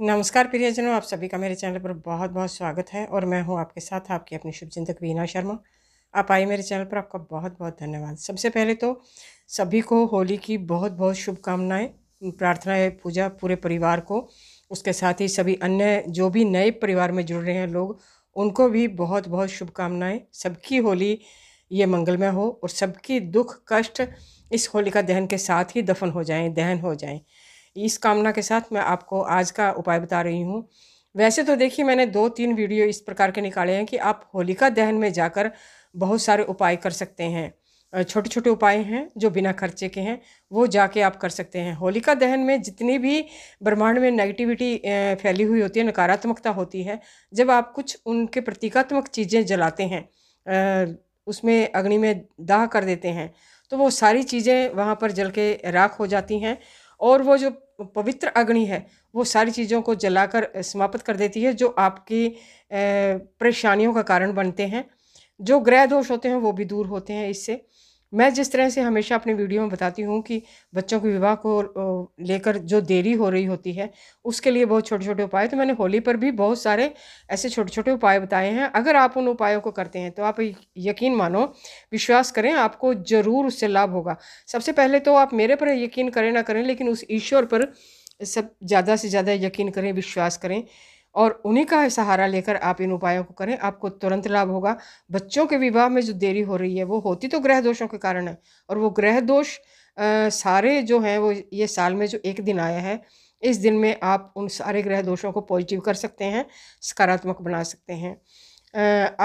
नमस्कार प्रियजनों आप सभी का मेरे चैनल पर बहुत बहुत स्वागत है और मैं हूं आपके साथ आपकी अपनी शुभ जिंदगी वीना शर्मा आप आई मेरे चैनल पर आपका बहुत बहुत धन्यवाद सबसे पहले तो सभी को होली की बहुत बहुत शुभकामनाएं प्रार्थना है पूजा पूरे परिवार को उसके साथ ही सभी अन्य जो भी नए परिवार में जुड़ रहे हैं लोग उनको भी बहुत बहुत शुभकामनाएँ सबकी होली ये मंगलमय हो और सबकी दुख कष्ट इस होलिका दहन के साथ ही दफन हो जाएँ दहन हो जाएँ इस कामना के साथ मैं आपको आज का उपाय बता रही हूँ वैसे तो देखिए मैंने दो तीन वीडियो इस प्रकार के निकाले हैं कि आप होलिका दहन में जाकर बहुत सारे उपाय कर सकते हैं छोटे छोटे उपाय हैं जो बिना खर्चे के हैं वो जाके आप कर सकते हैं होलिका दहन में जितनी भी ब्रह्मांड में नेगेटिविटी फैली हुई होती है नकारात्मकता होती है जब आप कुछ उनके प्रतीकात्मक चीज़ें जलाते हैं उसमें अग्नि में दाह कर देते हैं तो वो सारी चीज़ें वहाँ पर जल के राख हो जाती हैं और वो जो पवित्र अग्नि है वो सारी चीज़ों को जलाकर समाप्त कर देती है जो आपकी परेशानियों का कारण बनते हैं जो ग्रह दोष होते हैं वो भी दूर होते हैं इससे मैं जिस तरह से हमेशा अपनी वीडियो में बताती हूँ कि बच्चों के विवाह को लेकर जो देरी हो रही होती है उसके लिए बहुत छोटे छोटे उपाय तो मैंने होली पर भी बहुत सारे ऐसे छोटे छोटे उपाय बताए हैं अगर आप उन उपायों को करते हैं तो आप यकीन मानो विश्वास करें आपको ज़रूर उससे लाभ होगा सबसे पहले तो आप मेरे पर यकीन करें ना करें लेकिन उस ईश्वर पर सब ज़्यादा से ज़्यादा यकीन करें विश्वास करें और उन्हीं का सहारा लेकर आप इन उपायों को करें आपको तुरंत लाभ होगा बच्चों के विवाह में जो देरी हो रही है वो होती तो ग्रह दोषों के कारण है और वो ग्रह दोष सारे जो हैं वो ये साल में जो एक दिन आया है इस दिन में आप उन सारे ग्रह दोषों को पॉजिटिव कर सकते हैं सकारात्मक बना सकते हैं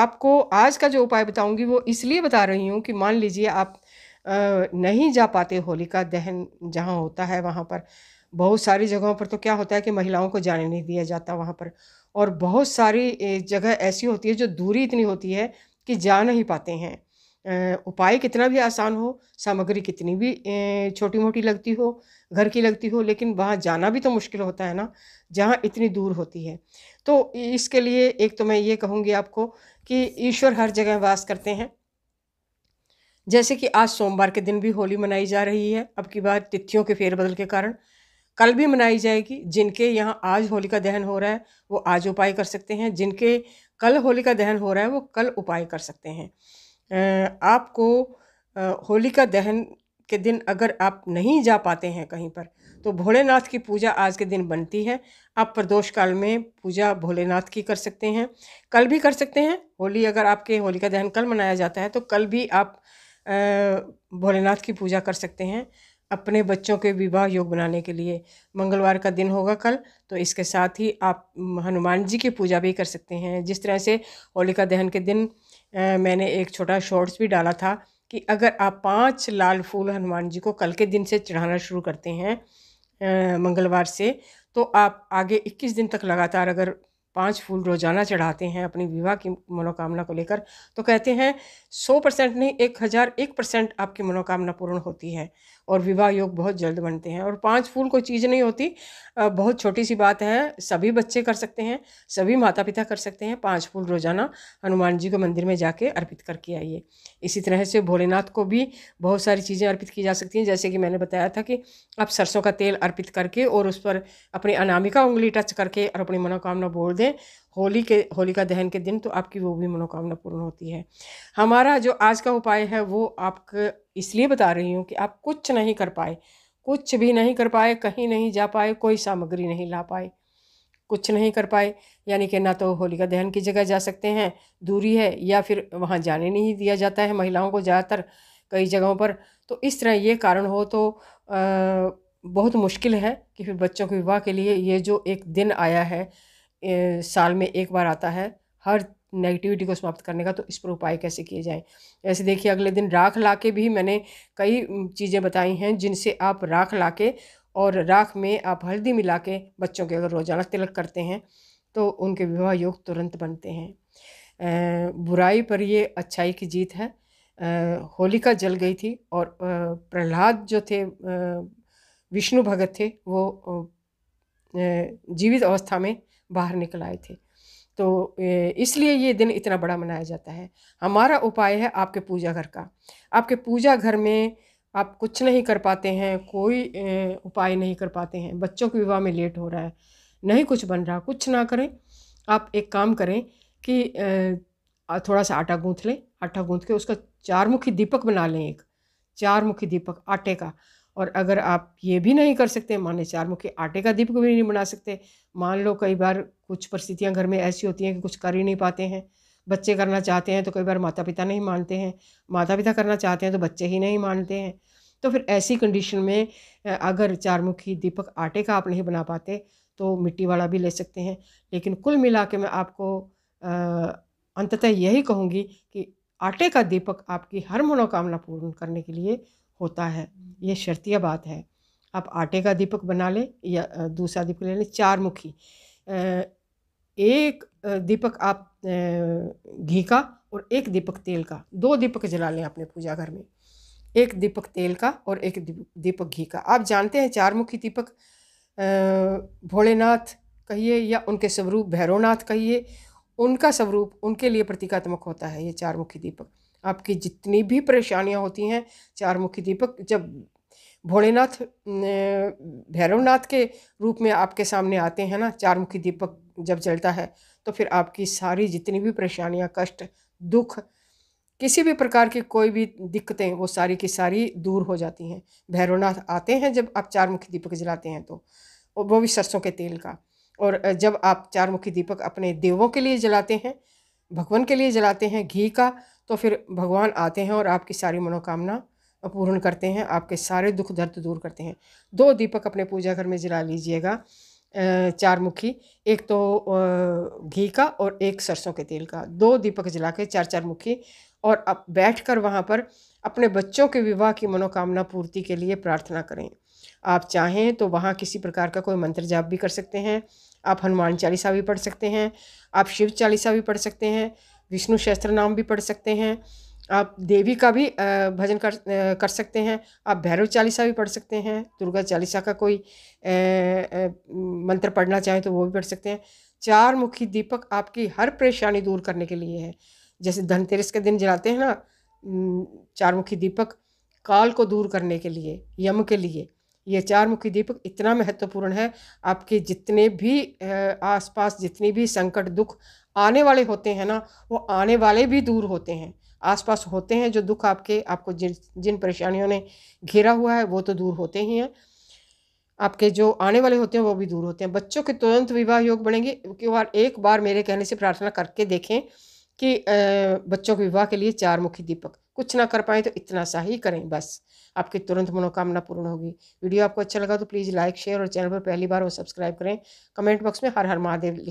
आपको आज का जो उपाय बताऊंगी वो इसलिए बता रही हूँ कि मान लीजिए आप नहीं जा पाते होलिका दहन जहाँ होता है वहाँ पर बहुत सारी जगहों पर तो क्या होता है कि महिलाओं को जाने नहीं दिया जाता वहाँ पर और बहुत सारी जगह ऐसी होती है जो दूरी इतनी होती है कि जा नहीं पाते हैं उपाय कितना भी आसान हो सामग्री कितनी भी छोटी मोटी लगती हो घर की लगती हो लेकिन वहाँ जाना भी तो मुश्किल होता है ना जहाँ इतनी दूर होती है तो इसके लिए एक तो मैं ये कहूँगी आपको कि ईश्वर हर जगह वास करते हैं जैसे कि आज सोमवार के दिन भी होली मनाई जा रही है अब की बार तिथियों के फेरबदल के कारण कल भी मनाई जाएगी जिनके यहाँ आज होलिका दहन हो रहा है वो आज उपाय कर सकते हैं जिनके कल होलिका दहन हो रहा है वो कल उपाय कर सकते हैं आपको होलिका दहन के दिन अगर आप नहीं जा पाते हैं कहीं पर तो भोलेनाथ की पूजा आज के दिन बनती है आप प्रदोष काल में पूजा भोलेनाथ की कर सकते हैं कल भी कर सकते हैं होली अगर आपके होलिका दहन कल मनाया जाता है तो कल भी आप भोलेनाथ की पूजा कर सकते हैं अपने बच्चों के विवाह योग बनाने के लिए मंगलवार का दिन होगा कल तो इसके साथ ही आप हनुमान जी की पूजा भी कर सकते हैं जिस तरह से होलिका दहन के दिन आ, मैंने एक छोटा शॉर्ट्स भी डाला था कि अगर आप पांच लाल फूल हनुमान जी को कल के दिन से चढ़ाना शुरू करते हैं आ, मंगलवार से तो आप आगे 21 दिन तक लगातार अगर पांच फूल रोजाना चढ़ाते हैं अपनी विवाह की मनोकामना को लेकर तो कहते हैं सौ परसेंट नहीं एक हज़ार एक परसेंट आपकी मनोकामना पूर्ण होती है और विवाह योग बहुत जल्द बनते हैं और पांच फूल कोई चीज़ नहीं होती बहुत छोटी सी बात है सभी बच्चे कर सकते हैं सभी माता पिता कर सकते हैं पांच फूल रोज़ाना हनुमान जी को मंदिर में जाके अर्पित करके आइए इसी तरह से भोलेनाथ को भी बहुत सारी चीज़ें अर्पित की जा सकती हैं जैसे कि मैंने बताया था कि आप सरसों का तेल अर्पित करके और उस पर अपनी अनामिका उंगली टच करके और अपनी मनोकामना बोल दें होली के होलिका दहन के दिन तो आपकी वो भी मनोकामना पूर्ण होती है हमारा जो आज का उपाय है वो आपको इसलिए बता रही हूँ कि आप कुछ नहीं कर पाए कुछ भी नहीं कर पाए कहीं नहीं जा पाए कोई सामग्री नहीं ला पाए कुछ नहीं कर पाए यानी कि ना तो होलिका दहन की जगह जा सकते हैं दूरी है या फिर वहाँ जाने नहीं दिया जाता है महिलाओं को ज़्यादातर कई जगहों पर तो इस तरह ये कारण हो तो आ, बहुत मुश्किल है कि फिर बच्चों के विवाह के लिए ये जो एक दिन आया है साल में एक बार आता है हर नेगेटिविटी को समाप्त करने का तो इस पर उपाय कैसे किए जाएं ऐसे देखिए अगले दिन राख ला के भी मैंने कई चीज़ें बताई हैं जिनसे आप राख ला के और राख में आप हल्दी मिला के बच्चों के अगर रोज़ाना तिलक करते हैं तो उनके विवाह योग तुरंत बनते हैं बुराई पर ये अच्छाई की जीत है होलिका जल गई थी और प्रहलाद जो थे विष्णु भगत थे वो जीवित अवस्था में बाहर निकल आए थे तो इसलिए ये दिन इतना बड़ा मनाया जाता है हमारा उपाय है आपके पूजा घर का आपके पूजा घर में आप कुछ नहीं कर पाते हैं कोई उपाय नहीं कर पाते हैं बच्चों के विवाह में लेट हो रहा है नहीं कुछ बन रहा कुछ ना करें आप एक काम करें कि थोड़ा सा आटा गूँथ लें आटा गूँथ के उसका चार मुखी दीपक बना लें एक चार मुखी दीपक आटे का और अगर आप ये भी नहीं कर सकते माने चार मुखी आटे का दीपक भी नहीं बना सकते मान लो कई बार कुछ परिस्थितियाँ घर में ऐसी होती हैं कि कुछ कर ही नहीं पाते हैं बच्चे करना चाहते हैं तो कई बार माता पिता नहीं मानते हैं माता पिता करना चाहते हैं तो बच्चे ही नहीं मानते हैं तो फिर ऐसी कंडीशन में अगर चारमुखी दीपक आटे का आप नहीं बना पाते तो मिट्टी वाला भी ले सकते हैं लेकिन कुल मिला के मैं आपको अंततः यही कहूँगी कि आटे का दीपक आपकी हर मनोकामना पूर्ण करने के लिए होता है ये शर्तिया बात है आप आटे का दीपक बना लें या दूसरा दीपक ले लें चार मुखी एक दीपक आप घी का और एक दीपक तेल का दो दीपक जला लें अपने पूजा घर में एक दीपक तेल का और एक दीपक घी का आप जानते हैं चार मुखी दीपक भोलेनाथ कहिए या उनके स्वरूप भैरवनाथ कहिए उनका स्वरूप उनके लिए प्रतीकात्मक होता है ये चार मुखी दीपक आपकी जितनी भी परेशानियां होती हैं चार मुखी दीपक जब भोलेनाथ भैरवनाथ के रूप में आपके सामने आते हैं ना चार मुखी दीपक जब जलता है तो फिर आपकी सारी जितनी भी परेशानियां कष्ट दुख किसी भी प्रकार की कोई भी दिक्कतें वो सारी की सारी दूर हो जाती हैं भैरवनाथ आते हैं जब आप चार मुखी दीपक जलाते हैं तो वो भी सरसों के तेल का और जब आप चार मुखी दीपक अपने देवों के लिए जलाते हैं भगवान के लिए जलाते हैं घी का तो फिर भगवान आते हैं और आपकी सारी मनोकामना पूर्ण करते हैं आपके सारे दुख दर्द दूर करते हैं दो दीपक अपने पूजा घर में जला लीजिएगा चार मुखी एक तो घी का और एक सरसों के तेल का दो दीपक जला के चार चार मुखी और अब बैठ कर वहाँ पर अपने बच्चों के विवाह की मनोकामना पूर्ति के लिए प्रार्थना करें आप चाहें तो वहाँ किसी प्रकार का कोई मंत्र जाप भी कर सकते हैं आप हनुमान चालीसा भी पढ़ सकते हैं आप शिव चालीसा भी पढ़ सकते हैं विष्णु सहस्त्र नाम भी पढ़ सकते हैं आप देवी का भी भजन कर कर सकते हैं आप भैरव चालीसा भी पढ़ सकते हैं दुर्गा चालीसा का कोई मंत्र पढ़ना चाहें तो वो भी पढ़ सकते हैं चार मुखी दीपक आपकी हर परेशानी दूर करने के लिए है जैसे धनतेरस के दिन जलाते हैं ना चार मुखी दीपक काल को दूर करने के लिए यम के लिए ये चार मुखी दीपक इतना महत्वपूर्ण है आपके जितने भी आसपास जितने भी संकट दुख आने वाले होते हैं ना वो आने वाले भी दूर होते हैं आसपास होते हैं जो दुख आपके आपको जिन जिन परेशानियों ने घेरा हुआ है वो तो दूर होते ही हैं आपके जो आने वाले होते हैं वो भी दूर होते हैं बच्चों के तुरंत विवाह योग बनेंगे बार एक बार मेरे कहने से प्रार्थना करके देखें कि बच्चों के विवाह के लिए चार मुखी दीपक कुछ ना कर पाए तो इतना सा ही करें बस आपकी तुरंत मनोकामना पूर्ण होगी वीडियो आपको अच्छा लगा तो प्लीज़ लाइक शेयर और चैनल पर पहली बार और सब्सक्राइब करें कमेंट बॉक्स में हर हर महादेव